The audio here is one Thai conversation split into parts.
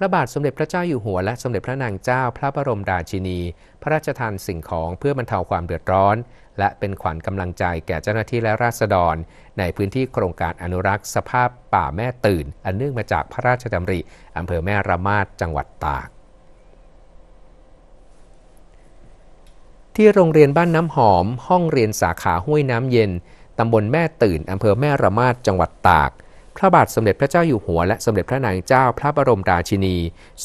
พระบาทสมเด็จพระเจ้าอยู่หัวและสมเด็จพระนางเจ้าพระบรมราชินี พระราชทานสิ่งของเพื่อบรรเทาความเดือดร้อน และเป็นขวัญกำลังใจแก่เจ้าหน้าที่และราษฎร ในพื้นที่โครงการอนุรักษ์ สภาพป่าแม่ตื่น อันเนื่องมาจากพระราชดำริอำเภอแม่ระมาดจังหวัดตาก ที่โรงเรียนบ้านน้ำหอมห้องเรียนสาขาห้วยน้ำเย็นตำบลแม่ตื่นอำเภอแม่ระมาดจังหวัดตากพระบาทสมเด็จพระเจ้าอยู่หัวและสมเด็จพระนางเจ้าพระบรมราชินี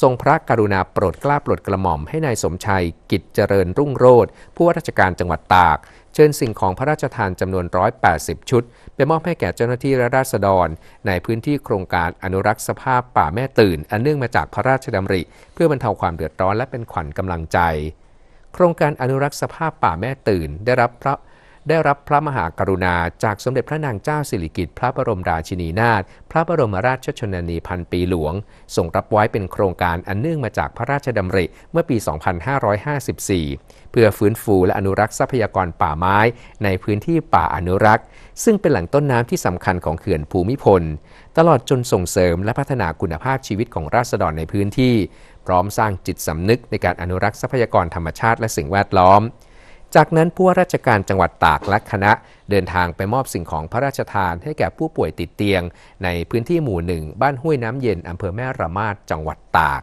ทรงพระกรุณาโปรดเกล้าโปรดกระหม่อมให้นายสมชัย กิจเจริญรุ่งโรธผู้ว่าราชการจังหวัดตาก เชิญสิ่งของพระราชทานจำนวน 180 ชุดไปมอบให้แก่เจ้าหน้าที่และราษฎร ในพื้นที่โครงการอนุรักษ์สภาพป่าแม่ตื่น อันเนื่องมาจากพระราชดำริเพื่อบรรเทาความเดือดร้อนและเป็นขวัญกำลังใจ โครงการอนุรักษ์สภาพป่าแม่ตื่นได้รับพระได้รับพระมหากรุณาจากสมเด็จพระนางเจ้าสิริกิติ์พระบรมราชินีนาถ พระบรมราชชนนีพันปีหลวง ส่งรับไว้เป็นโครงการอันเนื่องมาจากพระราชดำริเมื่อปี 2554 เพื่อฟื้นฟูและอนุรักษ์ทรัพยากรป่าไม้ในพื้นที่ป่าอนุรักษ์ ซึ่งเป็นแหล่งต้นน้ำที่สำคัญของเขื่อนภูมิพล ตลอดจนส่งเสริมและพัฒนาคุณภาพชีวิตของราษฎรในพื้นที่ พร้อมสร้างจิตสำนึกในการอนุรักษ์ทรัพยากรธรรมชาติ และสิ่งแวดล้อมจากนั้นผู้ว่าราชการจังหวัดตากและคณะ เดินทางไปมอบสิ่งของพระราชทานให้แก่ผู้ป่วยติดเตียง ในพื้นที่หมู่หนึ่งบ้านห้วยน้ำเย็นอำเภอแม่ระมาดจังหวัดตาก